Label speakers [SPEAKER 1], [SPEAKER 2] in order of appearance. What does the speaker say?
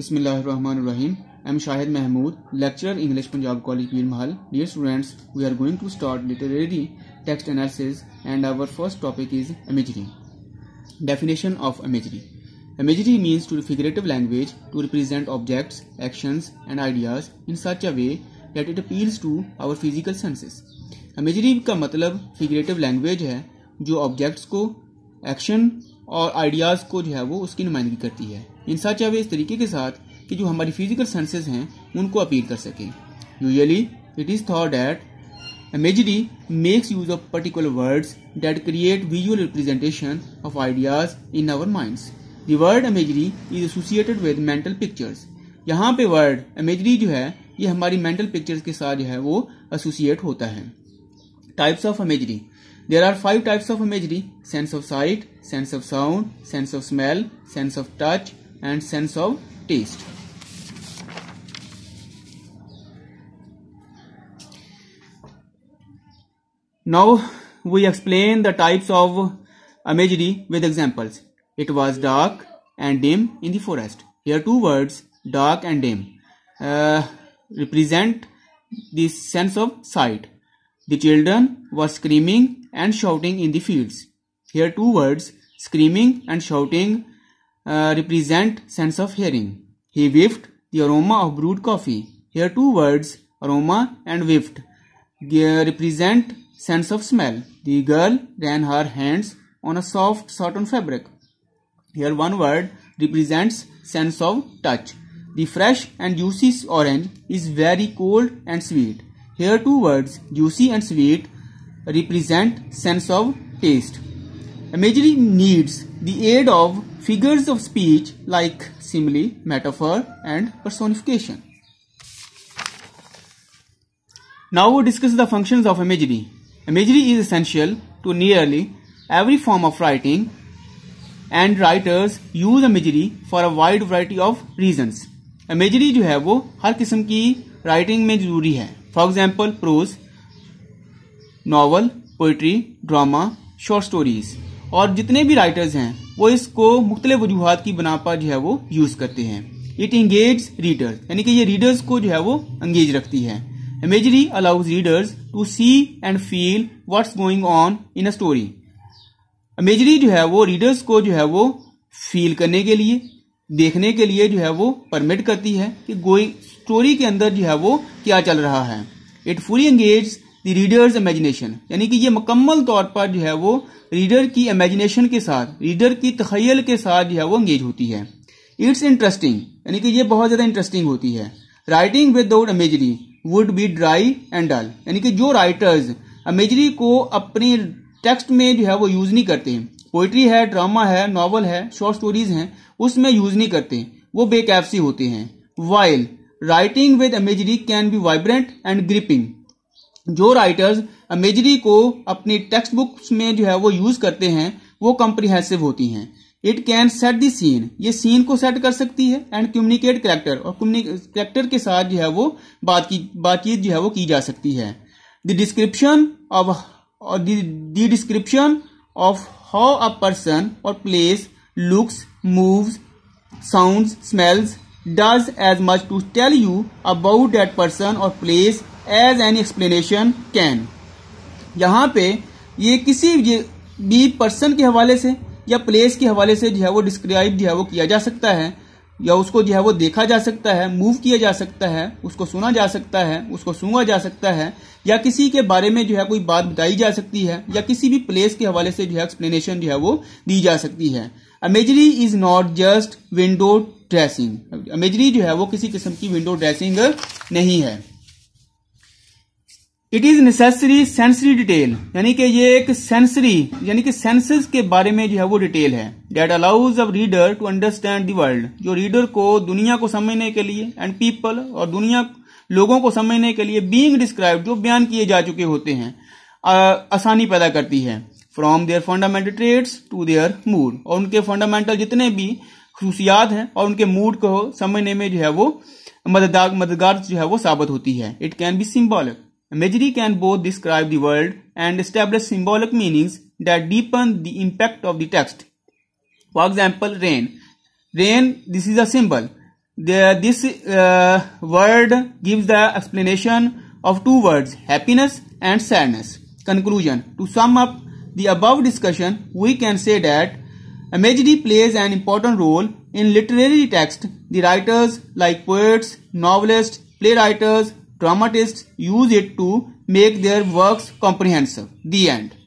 [SPEAKER 1] बिसमीम M Shahid Mahmood lecturer English Punjab college Pirmahal dear students we are going to start literary text analysis and our first topic is imagery definition of imagery imagery means to figurative language to represent objects actions and ideas in such a way that it appeals to our physical senses imagery का मतलब figurative language है जो objects को action और ideas को जो है वो उसकी नुमाइंदगी करती है इन सचाव इस तरीके के साथ कि जो हमारी फिजिकल सेंसेस हैं उनको अपील कर सकें usually it is thought that imagery makes use of particular words that create visual representation of ideas in our minds the word imagery is associated with mental pictures यहाँ पे word एमेजरी जो है ये हमारी मेंटल पिक्चर्स के साथ जो है वो एसोसिएट होता है types of imagery there are five types of imagery sense of sight sense of sound sense of smell sense of touch and sense of taste. Now we explain the types of imagery with examples. It was dark and dim in the forest. Here two words dark and dim uh, represent the sense of sight. The children were screaming and shouting in the fields. Here two words screaming and shouting uh, represent sense of hearing. He whiffed the aroma of brewed coffee. Here two words, aroma and whiffed, represent sense of smell. The girl ran her hands on a soft cotton fabric. Here one word represents sense of touch. The fresh and juicy orange is very cold and sweet. Here two words, juicy and sweet, represent sense of taste. Imagery needs the aid of figures of speech like simile, metaphor, and personification. Now we discuss the functions of imagery. Imagery is essential to nearly every form of writing and writers use imagery for a wide variety of reasons. Imagery जो है वो हर किस्म की writing में जरूरी है For example, prose, novel, poetry, drama, short stories. और जितने भी राइटर्स हैं वो इसको मुख्तलि वजूहत की बना पर जो है वो यूज करते हैं इट इंगेज रीडर्स यानी कि ये रीडर्स को जो है वो एंगेज रखती है imagery allows readers to see and feel what's going on in a story imagery जो है वो रीडर्स को जो है वो फील करने के लिए देखने के लिए जो है वो परमिट करती है कि गोइंग स्टोरी के अंदर जो है वो क्या चल रहा है it fully engage the readers imagination यानी कि ये मुकम्मल तौर पर जो है वो रीडर की इमेजिनेशन के साथ रीडर की तखयल के साथ जो है वो इंगेज होती है इट्स इंटरेस्टिंग यानी कि ये बहुत ज़्यादा इंटरेस्टिंग होती है writing without imagery would be dry and dull यानी कि जो राइटर्स इमेजरी को अपने टेक्स्ट में जो है वो यूज़ नहीं करते पोइट्री है ड्रामा है नावल है शॉर्ट स्टोरीज हैं उसमें यूज़ नहीं करते वो बेकैफसी होते हैं while writing with imagery can be vibrant and gripping जो राइटर्स अमेजरी को अपनी टेक्स्ट बुक्स में जो है वो यूज करते हैं वो कॉम्प्रिहेंसिव होती हैं it can set the scene ये सीन को सेट कर सकती है एंड कम्युनिकेट करेक्टर और करेक्टर के साथ जो है वो बात की बातचीत जो है वो की जा सकती है the description of the description of how a person or place looks moves sound smells does as much to tell you about that person or place as an explanation can यहाँ पे ये किसी भी पर्सन के हवाले से या place के हवाले से जो है वो डिस्क्राइब जो है वो किया जा सकता है या उसको जो है वो देखा जा सकता है मूव किया जा सकता है उसको सुना जा सकता है उसको सूंगा जा सकता है या किसी के बारे में जो है कोई बात बताई जा सकती है या किसी भी प्लेस के हवाले से जो है एक्सप्लेनेशन जो है वो दी जा सकती है imagery is not just window dressing imagery जो है वो किसी किस्म की विंडो ड्रेसिंग नहीं है it is necessary sensory detail यानी कि ये एक सेंसरी यानी कि सेंसेस के बारे में जो है वो डिटेल है that allows a reader to understand the world जो रीडर को दुनिया को समझने के लिए एंड पीपल और दुनिया लोगों को समझने के लिए बींग डिस्क्राइब जो बयान किए जा चुके होते हैं आसानी पैदा करती है from their fundamental traits to their mood और उनके फंडामेंटल जितने भी खुशियात हैं और उनके मूड को समझने में जो है वो मददगार मददगार जो है वो साबित होती है it can be symbolic Imagery can both describe the world and establish symbolic meanings that deepen the impact of the text. For example, rain. Rain, this is a symbol. The, this uh, word gives the explanation of two words, happiness and sadness. Conclusion. To sum up the above discussion, we can say that imagery plays an important role in literary text. The writers like poets, novelists, playwrights, dramatists use it to make their works comprehensive. The end.